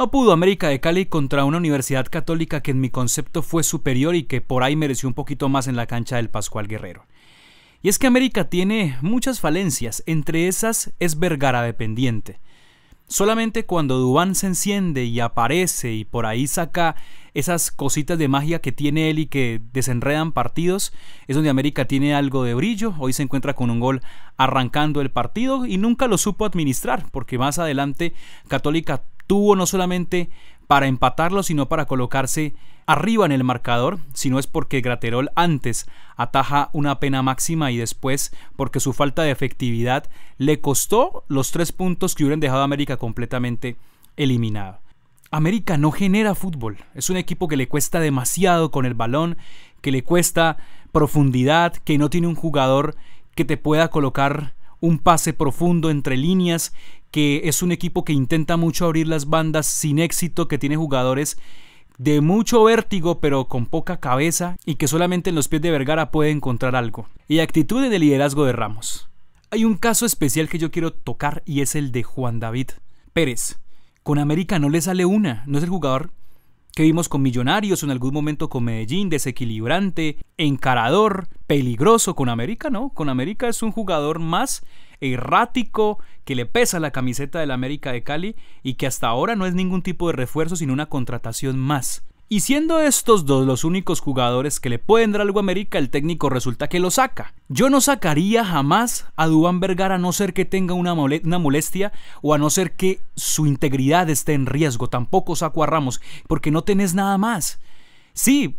No pudo América de Cali contra una universidad católica que en mi concepto fue superior y que por ahí mereció un poquito más en la cancha del Pascual Guerrero. Y es que América tiene muchas falencias, entre esas es Vergara dependiente. Solamente cuando Dubán se enciende y aparece y por ahí saca esas cositas de magia que tiene él y que desenredan partidos, es donde América tiene algo de brillo. Hoy se encuentra con un gol arrancando el partido y nunca lo supo administrar, porque más adelante Católica tuvo no solamente para empatarlo, sino para colocarse arriba en el marcador, sino es porque Graterol antes ataja una pena máxima y después porque su falta de efectividad le costó los tres puntos que hubieran dejado a América completamente eliminada. América no genera fútbol, es un equipo que le cuesta demasiado con el balón, que le cuesta profundidad, que no tiene un jugador que te pueda colocar un pase profundo entre líneas, que es un equipo que intenta mucho abrir las bandas sin éxito, que tiene jugadores de mucho vértigo pero con poca cabeza y que solamente en los pies de Vergara puede encontrar algo. Y actitudes de liderazgo de Ramos. Hay un caso especial que yo quiero tocar y es el de Juan David Pérez. Con América no le sale una, no es el jugador que vimos con Millonarios, en algún momento con Medellín, desequilibrante, encarador, peligroso con América, ¿no? Con América es un jugador más errático, que le pesa la camiseta del América de Cali y que hasta ahora no es ningún tipo de refuerzo, sino una contratación más. Y siendo estos dos los únicos jugadores que le pueden dar algo a América, el técnico resulta que lo saca. Yo no sacaría jamás a Dubán Vergara a no ser que tenga una, molestia o a no ser que su integridad esté en riesgo. Tampoco saco a Ramos porque no tenés nada más. Sí,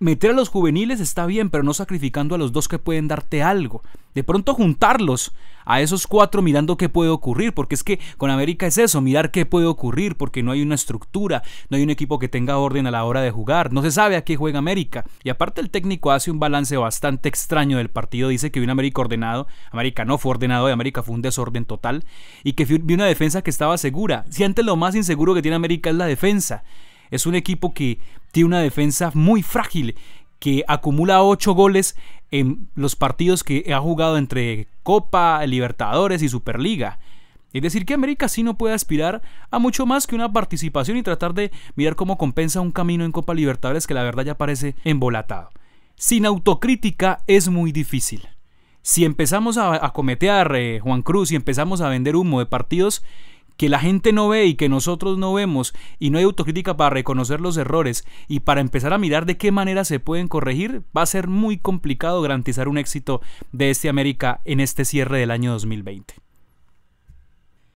meter a los juveniles está bien, pero no sacrificando a los dos que pueden darte algo. De pronto juntarlos a esos cuatro mirando qué puede ocurrir, porque es que con América es eso, mirar qué puede ocurrir, porque no hay una estructura, no hay un equipo que tenga orden a la hora de jugar, no se sabe a qué juega América. Y aparte el técnico hace un balance bastante extraño del partido, dice que vio un América ordenado, América no fue ordenado, de América fue un desorden total, y que vio una defensa que estaba segura. Si antes lo más inseguro que tiene América es la defensa. Es un equipo que tiene una defensa muy frágil, que acumula 8 goles en los partidos que ha jugado entre Copa, Libertadores y Superliga. Es decir, que América sí no puede aspirar a mucho más que una participación y tratar de mirar cómo compensa un camino en Copa Libertadores que la verdad ya parece embolatado. Sin autocrítica es muy difícil. Si empezamos a, a eh, Juan Cruz y empezamos a vender humo de partidos que la gente no ve y que nosotros no vemos y no hay autocrítica para reconocer los errores y para empezar a mirar de qué manera se pueden corregir, va a ser muy complicado garantizar un éxito de este América en este cierre del año 2020.